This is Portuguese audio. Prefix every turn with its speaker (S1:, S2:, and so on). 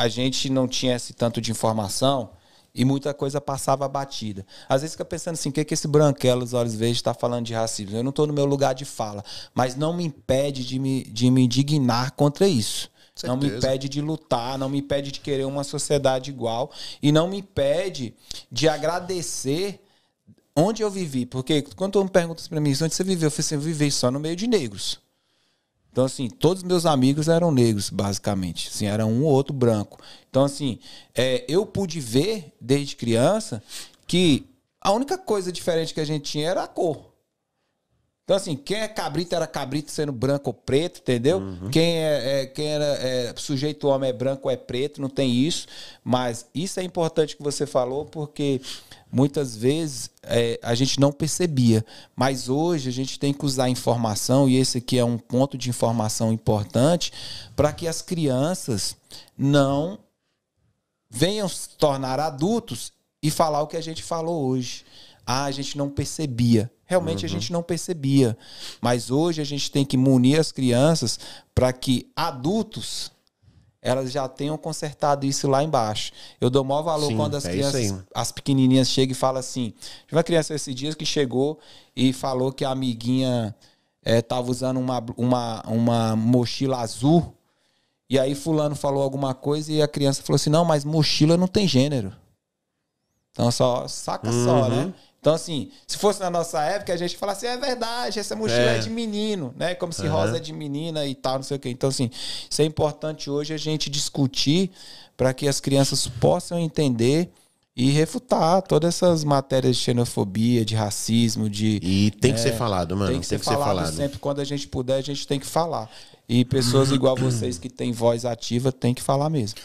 S1: a gente não tinha esse tanto de informação e muita coisa passava batida. Às vezes fica pensando assim, o que, é que esse branquelo dos olhos verdes está falando de racismo? Eu não estou no meu lugar de fala, mas não me impede de me, de me indignar contra isso. Certeza. Não me impede de lutar, não me impede de querer uma sociedade igual e não me impede de agradecer onde eu vivi. Porque quando todo pergunto pergunta para mim, onde você viveu? Eu falei assim, eu vivi só no meio de negros. Então, assim, todos meus amigos eram negros, basicamente. Assim, era um ou outro branco. Então, assim, é, eu pude ver desde criança que a única coisa diferente que a gente tinha era a cor. Então, assim, quem é cabrito era cabrito sendo branco ou preto, entendeu? Uhum. Quem, é, é, quem era é, sujeito homem é branco ou é preto, não tem isso. Mas isso é importante que você falou, porque muitas vezes é, a gente não percebia. Mas hoje a gente tem que usar informação, e esse aqui é um ponto de informação importante, para que as crianças não venham se tornar adultos e falar o que a gente falou hoje. Ah, a gente não percebia. Realmente uhum. a gente não percebia. Mas hoje a gente tem que munir as crianças para que adultos elas já tenham consertado isso lá embaixo. Eu dou maior valor Sim, quando as é crianças, as pequenininhas chegam e falam assim. Tive uma criança esses dias que chegou e falou que a amiguinha estava eh, é, usando uma, uma, uma mochila azul. E aí fulano falou alguma coisa e a criança falou assim, não, mas mochila não tem gênero. Então só, saca uhum. só, né? Uhum. Então, assim, se fosse na nossa época, a gente falasse assim, é verdade, essa mochila é, é de menino, né? Como se uhum. rosa é de menina e tal, não sei o quê. Então, assim, isso é importante hoje a gente discutir para que as crianças possam entender e refutar todas essas matérias de xenofobia, de racismo, de. E tem que é, ser falado, mano. Tem que, tem ser, que falado ser, falado sempre. Quando a gente puder, a gente tem que falar. E pessoas igual vocês que têm voz ativa tem que falar mesmo.